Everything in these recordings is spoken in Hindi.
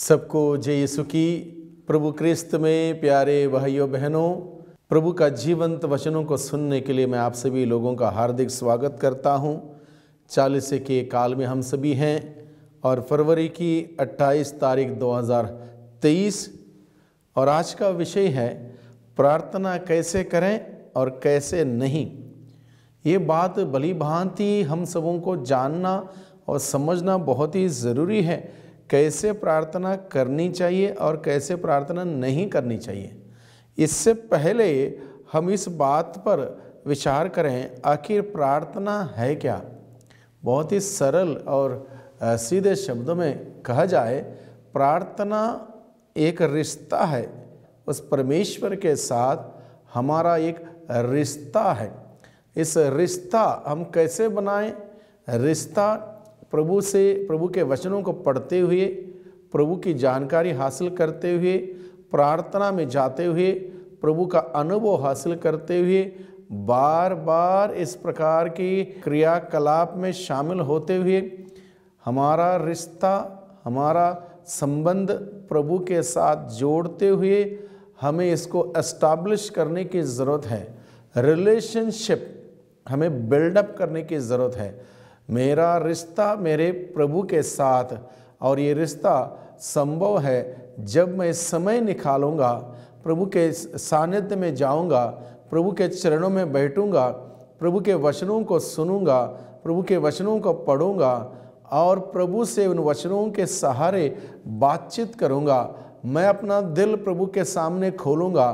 सबको जय यीशु की प्रभु क्रिस्त में प्यारे भाइयों बहनों प्रभु का जीवंत वचनों को सुनने के लिए मैं आप सभी लोगों का हार्दिक स्वागत करता हूं चालीस के काल में हम सभी हैं और फरवरी की 28 तारीख 2023 और आज का विषय है प्रार्थना कैसे करें और कैसे नहीं ये बात भली भांति हम सबों को जानना और समझना बहुत ही ज़रूरी है कैसे प्रार्थना करनी चाहिए और कैसे प्रार्थना नहीं करनी चाहिए इससे पहले हम इस बात पर विचार करें आखिर प्रार्थना है क्या बहुत ही सरल और सीधे शब्दों में कहा जाए प्रार्थना एक रिश्ता है उस परमेश्वर के साथ हमारा एक रिश्ता है इस रिश्ता हम कैसे बनाएं रिश्ता प्रभु से प्रभु के वचनों को पढ़ते हुए प्रभु की जानकारी हासिल करते हुए प्रार्थना में जाते हुए प्रभु का अनुभव हासिल करते हुए बार बार इस प्रकार की क्रियाकलाप में शामिल होते हुए हमारा रिश्ता हमारा संबंध प्रभु के साथ जोड़ते हुए हमें इसको एस्टाब्लिश करने की ज़रूरत है रिलेशनशिप हमें बिल्डअप करने की ज़रूरत है मेरा रिश्ता मेरे प्रभु के साथ और ये रिश्ता संभव है जब मैं समय निकालूंगा प्रभु के सानिध्य में जाऊंगा प्रभु के चरणों में बैठूंगा प्रभु के वचनों को सुनूंगा प्रभु के वचनों को पढ़ूंगा और प्रभु से उन वचनों के सहारे बातचीत करूंगा मैं अपना दिल प्रभु के सामने खोलूँगा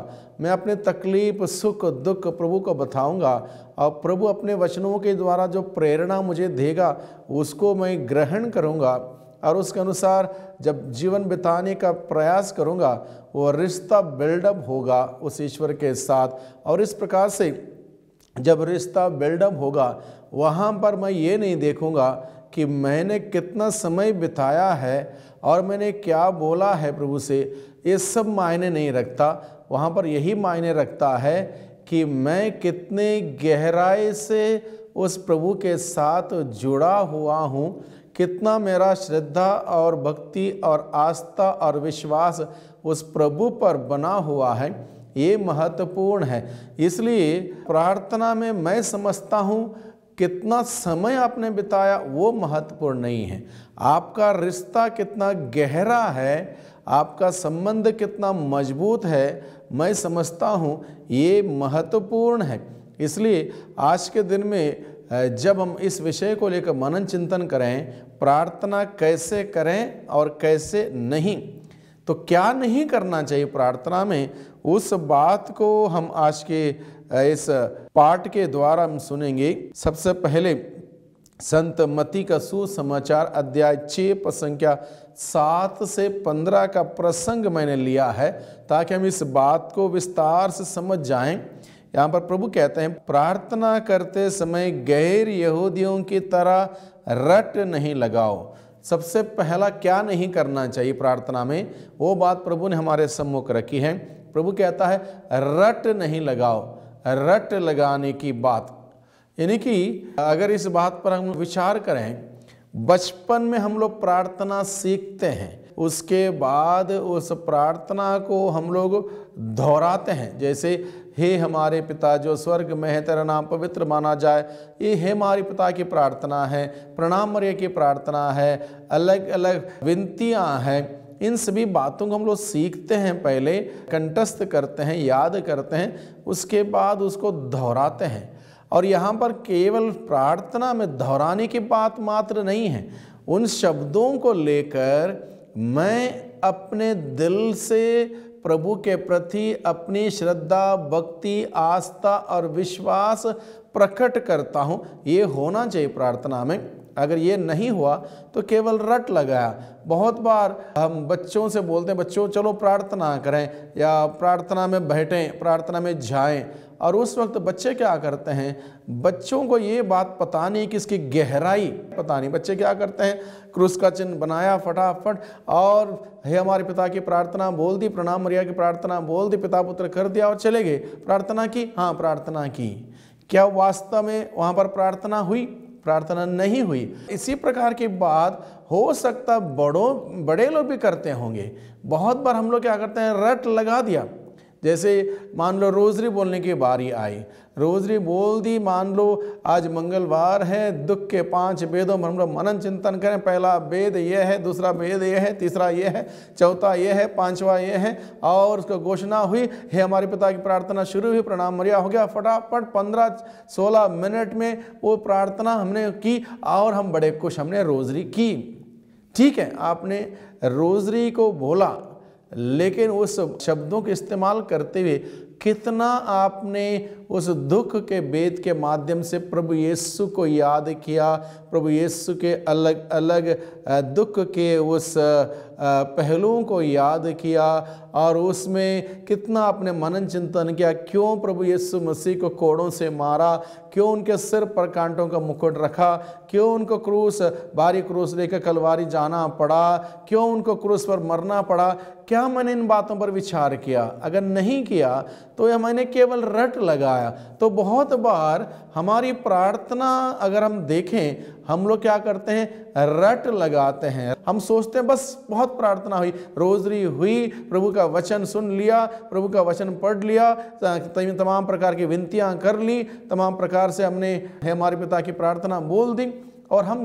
मैं अपने तकलीफ सुख दुख प्रभु को बताऊंगा और प्रभु अपने वचनों के द्वारा जो प्रेरणा मुझे देगा उसको मैं ग्रहण करूँगा और उसके अनुसार जब जीवन बिताने का प्रयास करूँगा वो रिश्ता बिल्डअप होगा उस ईश्वर के साथ और इस प्रकार से जब रिश्ता बिल्डअप होगा वहाँ पर मैं ये नहीं देखूँगा कि मैंने कितना समय बिताया है और मैंने क्या बोला है प्रभु से ये सब मायने नहीं रखता वहाँ पर यही मायने रखता है कि मैं कितने गहराई से उस प्रभु के साथ जुड़ा हुआ हूँ कितना मेरा श्रद्धा और भक्ति और आस्था और विश्वास उस प्रभु पर बना हुआ है ये महत्वपूर्ण है इसलिए प्रार्थना में मैं समझता हूँ कितना समय आपने बिताया वो महत्वपूर्ण नहीं है आपका रिश्ता कितना गहरा है आपका संबंध कितना मजबूत है मैं समझता हूँ ये महत्वपूर्ण है इसलिए आज के दिन में जब हम इस विषय को लेकर मनन चिंतन करें प्रार्थना कैसे करें और कैसे नहीं तो क्या नहीं करना चाहिए प्रार्थना में उस बात को हम आज के इस पाठ के द्वारा हम सुनेंगे सबसे पहले संत मती का सुसमाचार अध्याय छः संख्या सात से पंद्रह का प्रसंग मैंने लिया है ताकि हम इस बात को विस्तार से समझ जाएं यहाँ पर प्रभु कहते हैं प्रार्थना करते समय गैर यहूदियों की तरह रट नहीं लगाओ सबसे पहला क्या नहीं करना चाहिए प्रार्थना में वो बात प्रभु ने हमारे सम्मुख रखी है प्रभु कहता है रट नहीं लगाओ रट लगाने की बात यानी कि अगर इस बात पर हम विचार करें बचपन में हम लोग प्रार्थना सीखते हैं उसके बाद उस प्रार्थना को हम लोग दोहराते हैं जैसे हे हमारे पिता जो स्वर्ग में है तेरा नाम पवित्र माना जाए ये हे हमारे पिता की प्रार्थना है प्रणाम मर्य की प्रार्थना है अलग अलग विनतियाँ हैं इन सभी बातों को हम लोग सीखते हैं पहले कंटस्थ करते हैं याद करते हैं उसके बाद उसको दोहराते हैं और यहाँ पर केवल प्रार्थना में दोहराने की बात मात्र नहीं है उन शब्दों को लेकर मैं अपने दिल से प्रभु के प्रति अपनी श्रद्धा भक्ति आस्था और विश्वास प्रकट करता हूँ ये होना चाहिए प्रार्थना में अगर ये नहीं हुआ तो केवल रट लगाया बहुत बार हम बच्चों से बोलते हैं बच्चों चलो प्रार्थना करें या प्रार्थना में बैठें प्रार्थना में जाएं और उस वक्त बच्चे क्या करते हैं बच्चों को ये बात पता नहीं कि इसकी गहराई पता नहीं बच्चे क्या करते हैं क्रूस का चिन्ह बनाया फटाफट और हे हमारे पिता की प्रार्थना बोल दी प्रणाम मरिया की प्रार्थना बोल दी पिता पुत्र कर दिया और चले गए प्रार्थना की हाँ प्रार्थना की क्या वास्तव में वहाँ पर प्रार्थना हुई प्रार्थना नहीं हुई इसी प्रकार की बात हो सकता बड़ों बड़े लोग भी करते होंगे बहुत बार हम लोग क्या करते हैं रट लगा दिया जैसे मान लो रोज़री बोलने की बारी आई रोज़री बोल दी मान लो आज मंगलवार है दुख के पांच वेदों में हम लोग मनन चिंतन करें पहला वेद ये है दूसरा वेद ये है तीसरा ये है चौथा ये है पांचवा ये है और उसको घोषणा हुई है हमारे पिता की प्रार्थना शुरू हुई प्रणाम मरिया हो गया फटाफट पंद्रह सोलह मिनट में वो प्रार्थना हमने की और हम बड़े खुश हमने रोज़री की ठीक है आपने रोज़री को बोला लेकिन उस शब्दों के इस्तेमाल करते हुए कितना आपने उस दुख के वेद के माध्यम से प्रभु यीशु को याद किया प्रभु यीशु के अलग अलग दुख के उस पहलुओं को याद किया और उसमें कितना अपने मनन चिंतन किया क्यों प्रभु यीशु मसीह को कोड़ों से मारा क्यों उनके सिर पर कांटों का मुकुट रखा क्यों उनको क्रूस भारी क्रूस लेकर कलवारी जाना पड़ा क्यों उनको क्रूस पर मरना पड़ा क्या मैंने इन बातों पर विचार किया अगर नहीं किया तो यह मैंने केवल रट लगाया तो बहुत बार हमारी प्रार्थना अगर हम देखें हम लोग क्या करते हैं रट लगाते हैं हम सोचते हैं बस बहुत प्रार्थना हुई रोजरी हुई प्रभु का वचन सुन लिया प्रभु का वचन पढ़ लिया तमाम प्रकार की विनतियाँ कर ली तमाम प्रकार से हमने हमारे पिता की प्रार्थना बोल दी और हम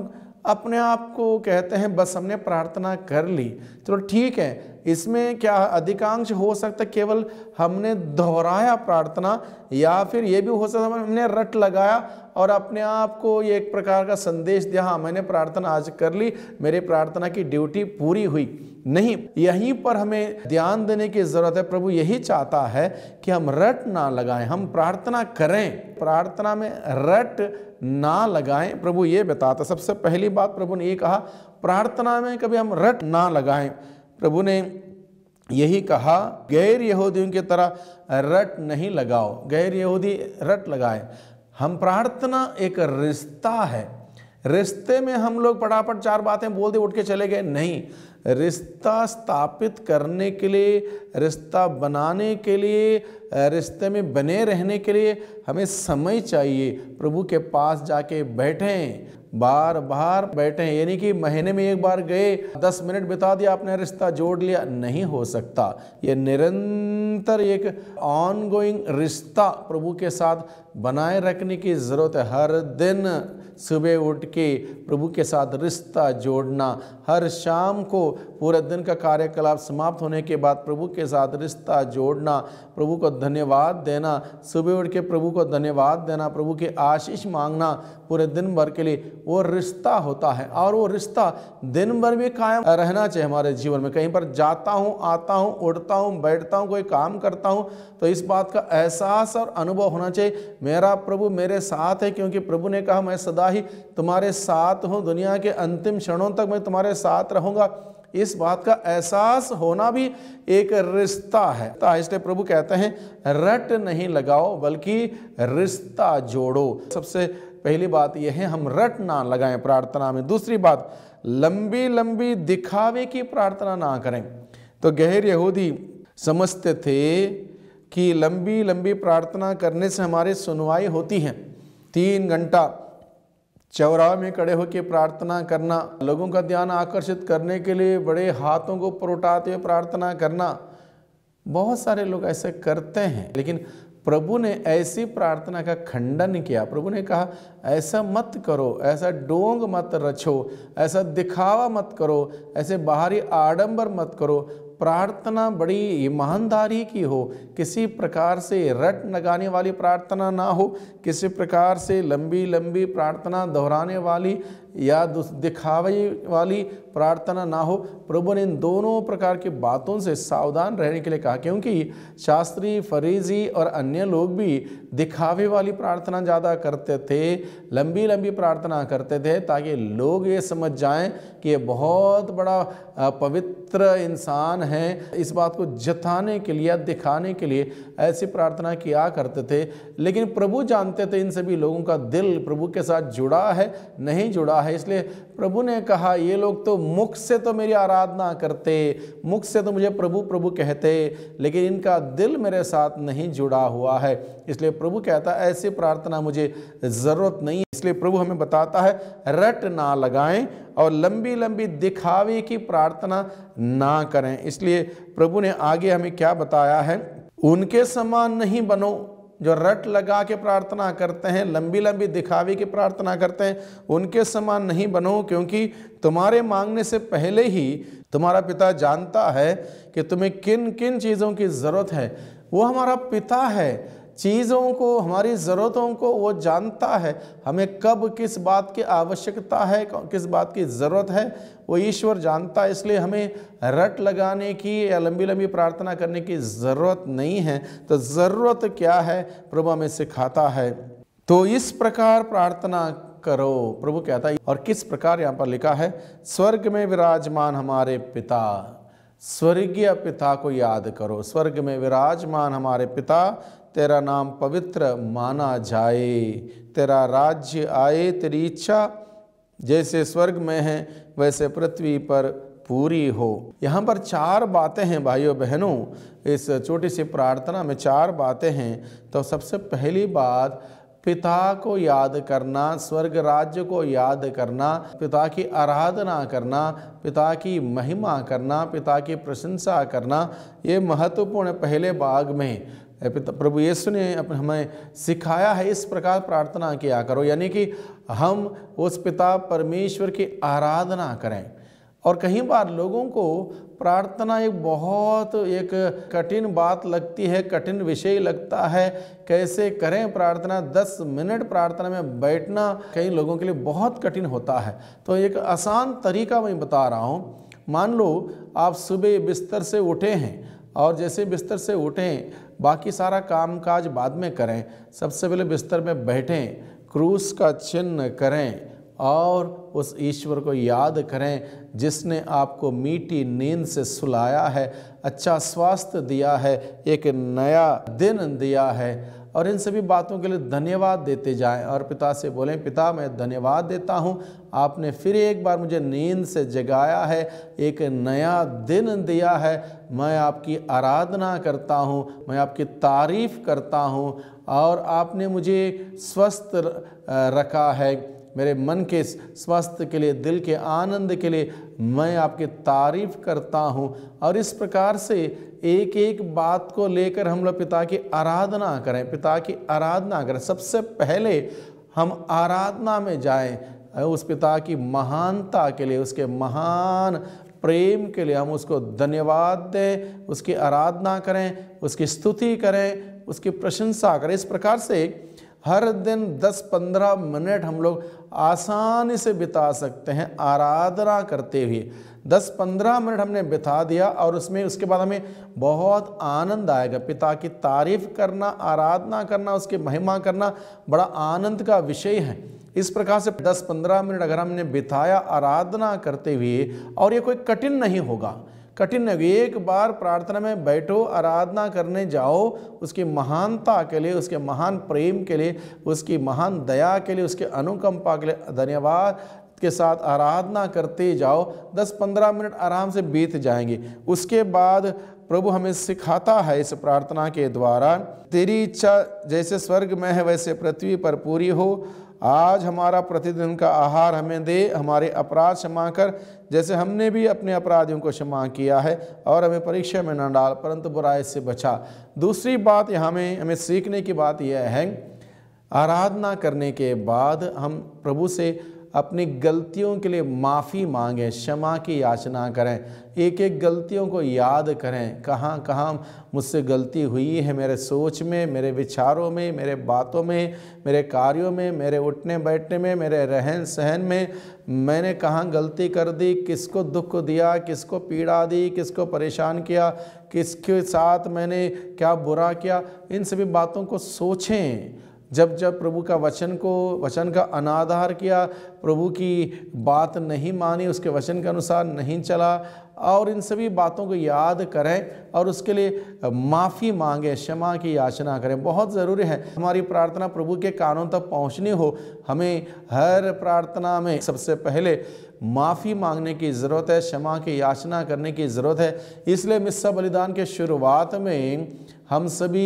अपने आप को कहते हैं बस हमने प्रार्थना कर ली चलो ठीक है इसमें क्या अधिकांश हो सकता केवल हमने दोहराया प्रार्थना या फिर ये भी हो सकता हमने रट लगाया और अपने आप को ये एक प्रकार का संदेश दिया हाँ मैंने प्रार्थना आज कर ली मेरी प्रार्थना की ड्यूटी पूरी हुई नहीं यहीं पर हमें ध्यान देने की ज़रूरत है प्रभु यही चाहता है कि हम रट ना लगाएं हम प्रार्थना करें प्रार्थना में रट ना लगाएं प्रभु ये बताता सबसे पहली बात प्रभु ने ये कहा प्रार्थना में कभी हम रट ना लगाएं प्रभु ने यही कहा गैर यहूदियों की तरह रट नहीं लगाओ गैर यहूदी रट लगाए हम प्रार्थना एक रिश्ता है रिश्ते में हम लोग पटापट चार बातें बोल दे उठ के चले गए नहीं रिश्ता स्थापित करने के लिए रिश्ता बनाने के लिए रिश्ते में बने रहने के लिए हमें समय चाहिए प्रभु के पास जाके बैठें बार बार बैठें यानी कि महीने में एक बार गए दस मिनट बिता दिया आपने रिश्ता जोड़ लिया नहीं हो सकता ये निरंतर एक ऑन गोइंग रिश्ता प्रभु के साथ बनाए रखने की ज़रूरत है हर दिन सुबह उठ के प्रभु के साथ रिश्ता जोड़ना हर शाम को पूरे दिन का कार्यकलाप समाप्त होने के बाद प्रभु के साथ रिश्ता जोड़ना प्रभु को धन्यवाद देना सुबह उठ के प्रभु को धन्यवाद देना प्रभु की आशीष मांगना पूरे दिन भर के लिए वो रिश्ता होता है और वो रिश्ता दिन भर भी कायम रहना चाहिए हमारे जीवन में कहीं पर जाता हूँ आता हूँ उठता हूँ बैठता हूँ कोई काम करता हूँ तो इस बात का एहसास और अनुभव होना चाहिए मेरा प्रभु मेरे साथ है क्योंकि प्रभु ने कहा मैं सदा ही तुम्हारे साथ हूँ दुनिया के अंतिम क्षणों तक मैं तुम्हारे साथ रहूँगा इस बात का एहसास होना भी एक रिश्ता है इसलिए प्रभु कहते हैं रट नहीं लगाओ बल्कि रिश्ता जोड़ो सबसे पहली बात यह है हम रट ना लगाएं प्रार्थना में दूसरी बात लंबी लंबी दिखावे की प्रार्थना ना करें तो गहर यहूदी समझते थे कि लंबी लंबी प्रार्थना करने से हमारी सुनवाई होती है तीन घंटा चौराहे में खड़े होकर प्रार्थना करना लोगों का ध्यान आकर्षित करने के लिए बड़े हाथों को परोटाते हुए प्रार्थना करना बहुत सारे लोग ऐसे करते हैं लेकिन प्रभु ने ऐसी प्रार्थना का खंडन किया प्रभु ने कहा ऐसा मत करो ऐसा डोंग मत रचो ऐसा दिखावा मत करो ऐसे बाहरी आडंबर मत करो प्रार्थना बड़ी ईमानदारी की हो किसी प्रकार से रट लगाने वाली प्रार्थना ना हो किसी प्रकार से लंबी लंबी प्रार्थना दोहराने वाली या दिखावे वाली प्रार्थना ना हो प्रभु ने इन दोनों प्रकार की बातों से सावधान रहने के लिए कहा क्योंकि शास्त्री फरीजी और अन्य लोग भी दिखावे वाली प्रार्थना ज़्यादा करते थे लंबी लंबी प्रार्थना करते थे ताकि लोग ये समझ जाएं कि ये बहुत बड़ा पवित्र इंसान है इस बात को जताने के लिए दिखाने के लिए ऐसी प्रार्थना किया करते थे लेकिन प्रभु जानते थे इन सभी लोगों का दिल प्रभु के साथ जुड़ा है नहीं जुड़ा है इसलिए प्रभु ने कहा ये लोग तो मुख से तो मेरी आराधना करते मुख से तो मुझे प्रभु प्रभु कहते लेकिन इनका दिल मेरे साथ नहीं जुड़ा हुआ है इसलिए प्रभु कहता ऐसी प्रार्थना मुझे ज़रूरत नहीं इसलिए प्रभु हमें बताता है रट ना लगाएं और लंबी लंबी दिखावे की प्रार्थना ना करें इसलिए प्रभु ने आगे हमें क्या बताया है उनके समान नहीं बनो जो रट लगा के प्रार्थना करते हैं लंबी लंबी दिखावे की प्रार्थना करते हैं उनके समान नहीं बनो क्योंकि तुम्हारे मांगने से पहले ही तुम्हारा पिता जानता है कि तुम्हें किन किन चीज़ों की ज़रूरत है वो हमारा पिता है चीज़ों को हमारी ज़रूरतों को वो जानता है हमें कब किस बात की आवश्यकता है किस बात की ज़रूरत है वो ईश्वर जानता है इसलिए हमें रट लगाने की या लंबी लंबी प्रार्थना करने की ज़रूरत नहीं है तो ज़रूरत क्या है प्रभु हमें सिखाता है तो इस प्रकार प्रार्थना करो प्रभु कहता है और किस प्रकार यहाँ पर लिखा है स्वर्ग में विराजमान हमारे पिता स्वर्गीय पिता को याद करो स्वर्ग में विराजमान हमारे पिता तेरा नाम पवित्र माना जाए तेरा राज्य आए तेरी इच्छा जैसे स्वर्ग में है वैसे पृथ्वी पर पूरी हो यहाँ पर चार बातें हैं भाइयों बहनों इस छोटी सी प्रार्थना में चार बातें हैं तो सबसे पहली बात पिता को याद करना स्वर्ग राज्य को याद करना पिता की आराधना करना पिता की महिमा करना पिता की प्रशंसा करना ये महत्वपूर्ण पहले भाग में प्रभु यीशु ने अपने हमें सिखाया है इस प्रकार प्रार्थना किया करो यानी कि हम उस पिता परमेश्वर की आराधना करें और कई बार लोगों को प्रार्थना एक बहुत एक कठिन बात लगती है कठिन विषय लगता है कैसे करें प्रार्थना दस मिनट प्रार्थना में बैठना कई लोगों के लिए बहुत कठिन होता है तो एक आसान तरीका मैं बता रहा हूँ मान लो आप सुबह बिस्तर से उठे हैं और जैसे बिस्तर से उठें बाकी सारा काम काज बाद में करें सबसे पहले बिस्तर में बैठें क्रूस का चिन्ह करें और उस ईश्वर को याद करें जिसने आपको मीठी नींद से सुलाया है अच्छा स्वास्थ्य दिया है एक नया दिन दिया है और इन सभी बातों के लिए धन्यवाद देते जाएं और पिता से बोलें पिता मैं धन्यवाद देता हूं आपने फिर एक बार मुझे नींद से जगाया है एक नया दिन दिया है मैं आपकी आराधना करता हूं मैं आपकी तारीफ़ करता हूं और आपने मुझे स्वस्थ रखा है मेरे मन के स्वास्थ्य के लिए दिल के आनंद के लिए मैं आपकी तारीफ़ करता हूँ और इस प्रकार से एक एक बात को लेकर हम लोग पिता की आराधना करें पिता की आराधना करें सबसे पहले हम आराधना में जाएं उस पिता की महानता के लिए उसके महान प्रेम के लिए हम उसको धन्यवाद दें उसकी आराधना करें उसकी स्तुति करें उसकी प्रशंसा करें इस प्रकार से हर दिन 10-15 मिनट हम लोग आसानी से बिता सकते हैं आराधना करते हुए 10-15 मिनट हमने बिता दिया और उसमें उसके बाद हमें बहुत आनंद आएगा पिता की तारीफ करना आराधना करना उसकी महिमा करना बड़ा आनंद का विषय है इस प्रकार से 10-15 मिनट अगर हमने बिताया आराधना करते हुए और ये कोई कठिन नहीं होगा कठिन है एक बार प्रार्थना में बैठो आराधना करने जाओ उसकी महानता के लिए उसके महान प्रेम के लिए उसकी महान दया के लिए उसके अनुकंपा के लिए धन्यवाद के साथ आराधना करते जाओ 10-15 मिनट आराम से बीत जाएंगे उसके बाद प्रभु हमें सिखाता है इस प्रार्थना के द्वारा तेरी इच्छा जैसे स्वर्ग में है वैसे पृथ्वी पर पूरी हो आज हमारा प्रतिदिन का आहार हमें दे हमारे अपराध क्षमा कर जैसे हमने भी अपने अपराधियों को क्षमा किया है और हमें परीक्षा में न डाल परंतु बुराई से बचा दूसरी बात यहाँ में हमें सीखने की बात यह है आराधना करने के बाद हम प्रभु से अपनी गलतियों के लिए माफ़ी मांगें क्षमा की याचना करें एक एक गलतियों को याद करें कहाँ कहाँ मुझसे गलती हुई है मेरे सोच में मेरे विचारों में मेरे बातों में मेरे कार्यों में मेरे उठने बैठने में मेरे रहन सहन में मैंने कहाँ गलती कर दी किसको दुख दिया किसको पीड़ा दी किसको परेशान किया किसके साथ मैंने क्या बुरा किया इन सभी बातों को सोचें जब जब प्रभु का वचन को वचन का अनाधार किया प्रभु की बात नहीं मानी उसके वचन के अनुसार नहीं चला और इन सभी बातों को याद करें और उसके लिए माफ़ी मांगे क्षमा की याचना करें बहुत ज़रूरी है हमारी प्रार्थना प्रभु के कानों तक पहुंचनी हो हमें हर प्रार्थना में सबसे पहले माफ़ी मांगने की ज़रूरत है क्षमा की याचना करने की ज़रूरत है इसलिए मिस्सा बलिदान के शुरुआत में हम सभी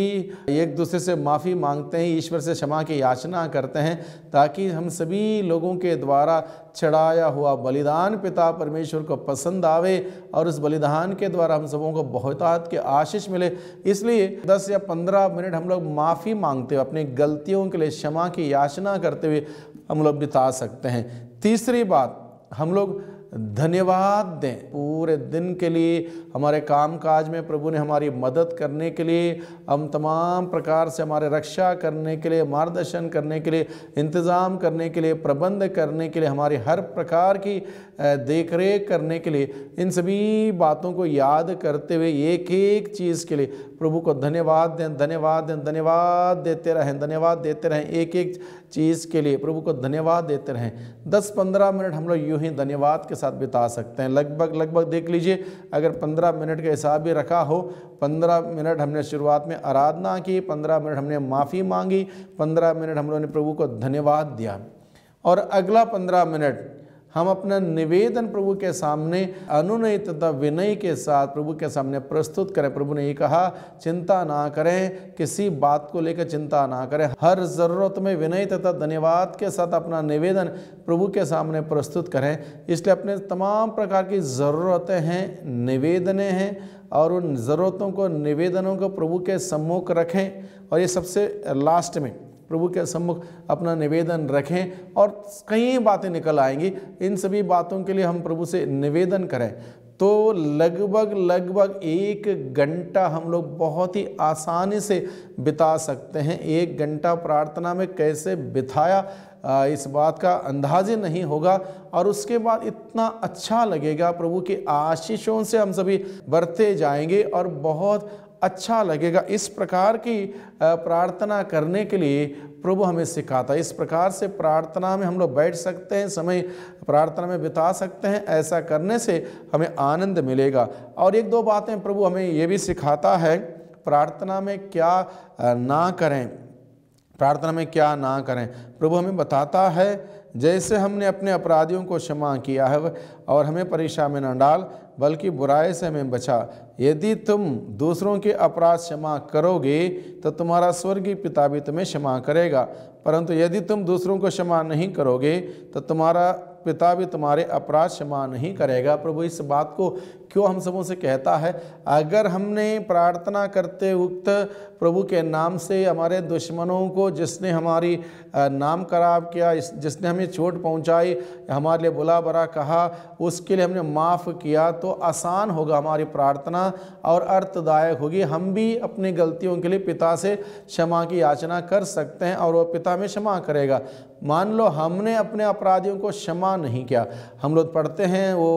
एक दूसरे से माफ़ी मांगते हैं ईश्वर से क्षमा की याचना करते हैं ताकि हम सभी लोगों के द्वारा चढ़ाया हुआ बलिदान पिता परमेश्वर को पसंद आवे और उस बलिदान के द्वारा हम सबों को बहुतात के आशीष मिले इसलिए 10 या 15 मिनट हम लोग माफ़ी मांगते हुए अपनी गलतियों के लिए क्षमा की याचना करते हुए हम लोग बिता सकते हैं तीसरी बात हम लोग धन्यवाद दें पूरे दिन के लिए हमारे काम काज में प्रभु ने हमारी मदद करने के लिए हम तमाम प्रकार से हमारे रक्षा करने के लिए मार्गदर्शन करने के लिए इंतज़ाम करने के लिए प्रबंध करने के लिए हमारी हर प्रकार की देख रेख करने के लिए इन सभी बातों को याद करते हुए एक एक चीज़ के लिए प्रभु को धन्यवाद दें धन्यवाद दें धन्यवाद देते रहें धन्यवाद देते रहें एक एक चीज़ के लिए प्रभु को धन्यवाद देते रहें दस पंद्रह मिनट हम लोग यूँ ही धन्यवाद के साथ बिता सकते हैं लगभग लगभग देख लीजिए अगर पंद्रह मिनट का हिसाब भी रखा हो पंद्रह मिनट हमने शुरुआत में आराधना की पंद्रह मिनट हमने माफ़ी मांगी पंद्रह मिनट हम लोगों ने प्रभु को धन्यवाद दिया और अगला पंद्रह मिनट हम अपना निवेदन प्रभु के सामने अनुनय तथा विनय के साथ प्रभु के सामने प्रस्तुत करें प्रभु ने ये कहा चिंता ना करें किसी बात को लेकर चिंता ना करें हर ज़रूरत में विनय तथा धन्यवाद के साथ अपना निवेदन प्रभु के सामने प्रस्तुत करें इसलिए अपने तमाम प्रकार की ज़रूरतें हैं निवेदने हैं और उन ज़रूरतों को निवेदनों को प्रभु के सम्मुख रखें और ये सबसे लास्ट में प्रभु के सम्मुख अपना निवेदन रखें और कई बातें निकल आएंगी इन सभी बातों के लिए हम प्रभु से निवेदन करें तो लगभग लगभग एक घंटा हम लोग बहुत ही आसानी से बिता सकते हैं एक घंटा प्रार्थना में कैसे बिताया इस बात का अंदाजे नहीं होगा और उसके बाद इतना अच्छा लगेगा प्रभु के आशीषों से हम सभी बढ़ते जाएंगे और बहुत अच्छा लगेगा इस प्रकार की प्रार्थना करने के लिए प्रभु हमें सिखाता है इस प्रकार से प्रार्थना में हम लोग बैठ सकते हैं समय प्रार्थना में बिता सकते हैं ऐसा करने से हमें आनंद मिलेगा और एक दो बातें प्रभु हमें ये भी सिखाता है प्रार्थना में क्या ना करें प्रार्थना में क्या ना करें प्रभु हमें बताता है जैसे हमने अपने अपराधियों को क्षमा किया है और हमें परीक्षा में न डाल बल्कि बुराई से हमें बचा यदि तुम दूसरों के अपराध क्षमा करोगे तो तुम्हारा स्वर्गीय पिता भी तुम्हें क्षमा करेगा परंतु यदि तुम दूसरों को क्षमा नहीं करोगे तो तुम्हारा पिता भी तुम्हारे अपराध क्षमा नहीं करेगा प्रभु इस बात को क्यों हम सबों से कहता है अगर हमने प्रार्थना करते वक्त प्रभु के नाम से हमारे दुश्मनों को जिसने हमारी नाम खराब किया जिसने हमें चोट पहुंचाई हमारे लिए बुला बरा कहा उसके लिए हमने माफ़ किया तो आसान होगा हमारी प्रार्थना और अर्थदायक होगी हम भी अपनी गलतियों के लिए पिता से क्षमा की याचना कर सकते हैं और वह पिता में क्षमा करेगा मान लो हमने अपने अपराधियों को क्षमा नहीं किया हम लोग पढ़ते हैं वो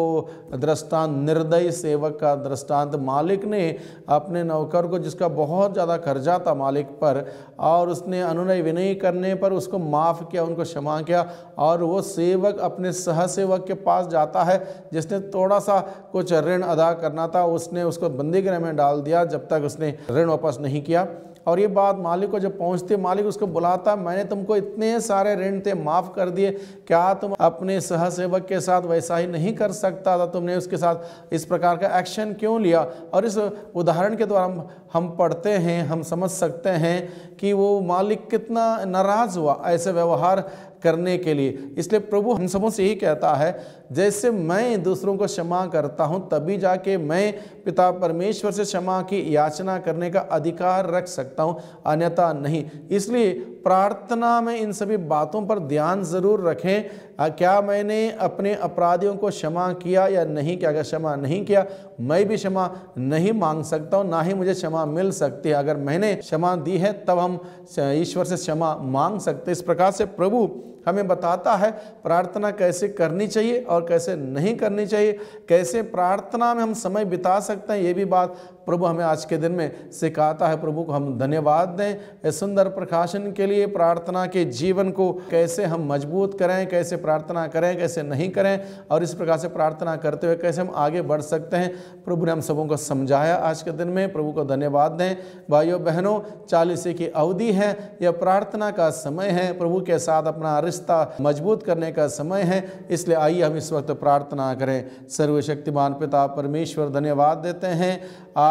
दृष्टान निर्दय इस सेवक का दृष्टांत मालिक ने अपने नौकर को जिसका बहुत ज़्यादा कर्जा था मालिक पर और उसने अनुनय विनय करने पर उसको माफ़ किया उनको क्षमा किया और वो सेवक अपने सहसेवक के पास जाता है जिसने थोड़ा सा कुछ ऋण अदा करना था उसने उसको बंदीगृह में डाल दिया जब तक उसने ऋण वापस नहीं किया और ये बात मालिक को जब है मालिक उसको बुलाता मैंने तुमको इतने सारे ऋण थे माफ़ कर दिए क्या तुम अपने सहसेवक के साथ वैसा ही नहीं कर सकता था तुमने उसके साथ इस प्रकार का एक्शन क्यों लिया और इस उदाहरण के द्वारा हम हम पढ़ते हैं हम समझ सकते हैं कि वो मालिक कितना नाराज़ हुआ ऐसे व्यवहार करने के लिए इसलिए प्रभु हम सबों से ही कहता है जैसे मैं दूसरों को क्षमा करता हूँ तभी जाके मैं पिता परमेश्वर से क्षमा की याचना करने का अधिकार रख सकता हूँ अन्यथा नहीं इसलिए प्रार्थना में इन सभी बातों पर ध्यान ज़रूर रखें क्या मैंने अपने अपराधियों को क्षमा किया या नहीं किया अगर क्षमा नहीं किया मैं भी क्षमा नहीं मांग सकता हूँ ना ही मुझे क्षमा मिल सकती है अगर मैंने क्षमा दी है तब हम ईश्वर से क्षमा मांग सकते इस प्रकार से प्रभु हमें बताता है प्रार्थना कैसे करनी चाहिए और कैसे नहीं करनी चाहिए कैसे प्रार्थना में हम समय बिता सकते हैं ये भी बात प्रभु हमें आज के दिन में सिखाता है प्रभु को हम धन्यवाद दें इस सुंदर प्रकाशन के लिए प्रार्थना के जीवन को कैसे हम मजबूत करें कैसे प्रार्थना करें कैसे नहीं करें और इस प्रकार से प्रार्थना करते हुए कैसे हम आगे बढ़ सकते हैं प्रभु ने हम सबों को समझाया आज के दिन में प्रभु को धन्यवाद दें भाइयों बहनों चालीसे की अवधि है यह प्रार्थना का समय है प्रभु के साथ अपना रिश्ता मजबूत करने का समय है इसलिए आइए हम इस वक्त प्रार्थना करें सर्वशक्तिमान पिता परमेश्वर धन्यवाद देते हैं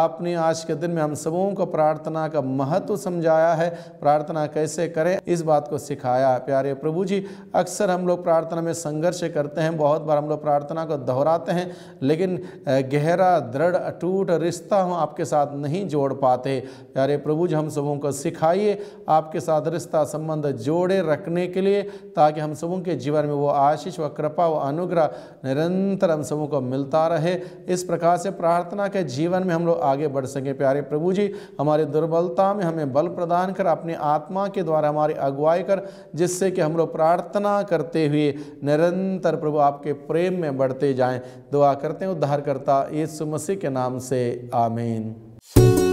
आप आपने आज के दिन में हम सबों को प्रार्थना का महत्व समझाया है प्रार्थना कैसे करें इस बात को सिखाया प्यारे प्रभु जी अक्सर हम लोग प्रार्थना में संघर्ष करते हैं बहुत बार हम लोग प्रार्थना को दोहराते हैं लेकिन गहरा दृढ़ अटूट रिश्ता हम आपके साथ नहीं जोड़ पाते प्यारे प्रभु जी हम सबों को सिखाइए आपके साथ रिश्ता संबंध जोड़े रखने के लिए ताकि हम सबों के जीवन में वो आशीष व कृपा व अनुग्रह निरंतर हम सबों को मिलता रहे इस प्रकार से प्रार्थना के जीवन में हम लोग आगे बढ़ सकें प्यारे प्रभु जी हमारे दुर्बलता में हमें बल प्रदान कर अपने आत्मा के द्वारा हमारी अगुवाई कर जिससे कि हम लोग प्रार्थना करते हुए निरंतर प्रभु आपके प्रेम में बढ़ते जाएं दुआ करते हैं उद्धारकर्ता ये मसीह के नाम से आमीन